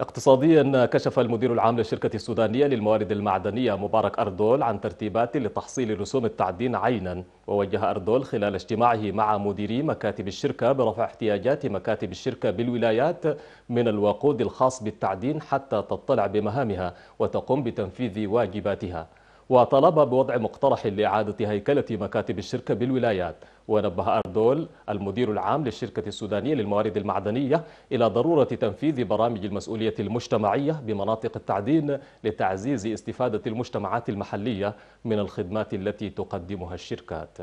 اقتصاديا كشف المدير العام للشركة السودانية للموارد المعدنية مبارك أردول عن ترتيبات لتحصيل رسوم التعدين عينا ووجه أردول خلال اجتماعه مع مديري مكاتب الشركة برفع احتياجات مكاتب الشركة بالولايات من الوقود الخاص بالتعدين حتى تطلع بمهامها وتقوم بتنفيذ واجباتها وطلب بوضع مقترح لإعادة هيكلة مكاتب الشركة بالولايات ونبه أردول المدير العام للشركة السودانية للموارد المعدنية إلى ضرورة تنفيذ برامج المسؤولية المجتمعية بمناطق التعدين لتعزيز استفادة المجتمعات المحلية من الخدمات التي تقدمها الشركات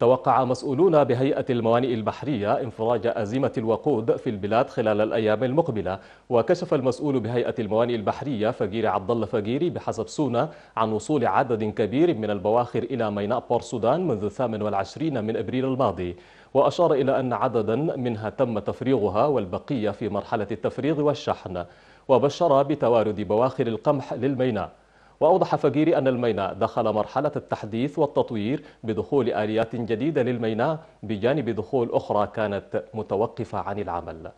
توقع مسؤولون بهيئة الموانئ البحرية انفراج أزمة الوقود في البلاد خلال الأيام المقبلة وكشف المسؤول بهيئة الموانئ البحرية فقير عبد الله فقيري بحسب سونا عن وصول عدد كبير من البواخر إلى ميناء بور سودان منذ 28 من أبريل الماضي وأشار إلى أن عددا منها تم تفريغها والبقية في مرحلة التفريغ والشحن وبشر بتوارد بواخر القمح للميناء وأوضح فجيري أن الميناء دخل مرحلة التحديث والتطوير بدخول آليات جديدة للميناء بجانب دخول أخرى كانت متوقفة عن العمل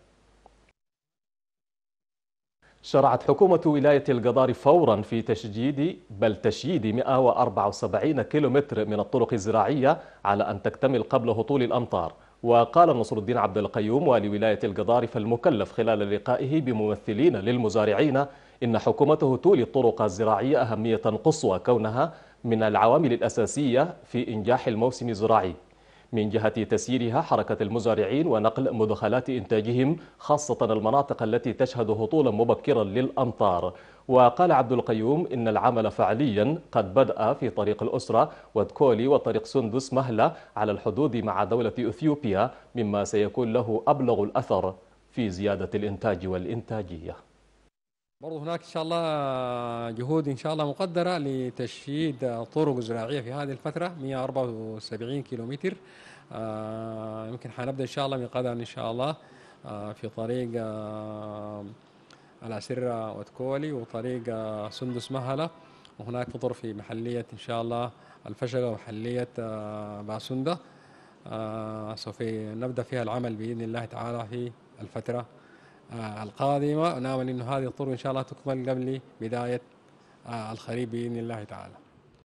شرعت حكومة ولاية القضار فورا في تشجيد بل تشييد 174 كيلومتر من الطرق الزراعية على أن تكتمل قبل هطول الأمطار وقال نصر الدين عبد القيوم ولولاية القضار فالمكلف خلال لقائه بممثلين للمزارعين إن حكومته تولي الطرق الزراعية أهمية قصوى كونها من العوامل الأساسية في إنجاح الموسم الزراعي من جهة تسييرها حركة المزارعين ونقل مدخلات إنتاجهم خاصة المناطق التي تشهد هطولا مبكرا للأمطار وقال عبد القيوم إن العمل فعليا قد بدأ في طريق الأسرة ودكولي وطريق سندس مهلة على الحدود مع دولة أثيوبيا مما سيكون له أبلغ الأثر في زيادة الإنتاج والإنتاجية برضه هناك ان شاء الله جهود ان شاء الله مقدره لتشييد طرق زراعيه في هذه الفتره 174 كيلومتر آه، يمكن حنبدا ان شاء الله من قدر ان شاء الله آه، في طريق آه، العسره وتكولي وطريق سندس مهله وهناك فطر في محليه ان شاء الله الفشقه ومحليه باسنده سوف نبدا فيها العمل باذن الله تعالى في الفتره آه، القادمة ونامل أن هذه الطرق إن شاء الله تكمل قبل بداية آه، الخريف بإذن الله تعالى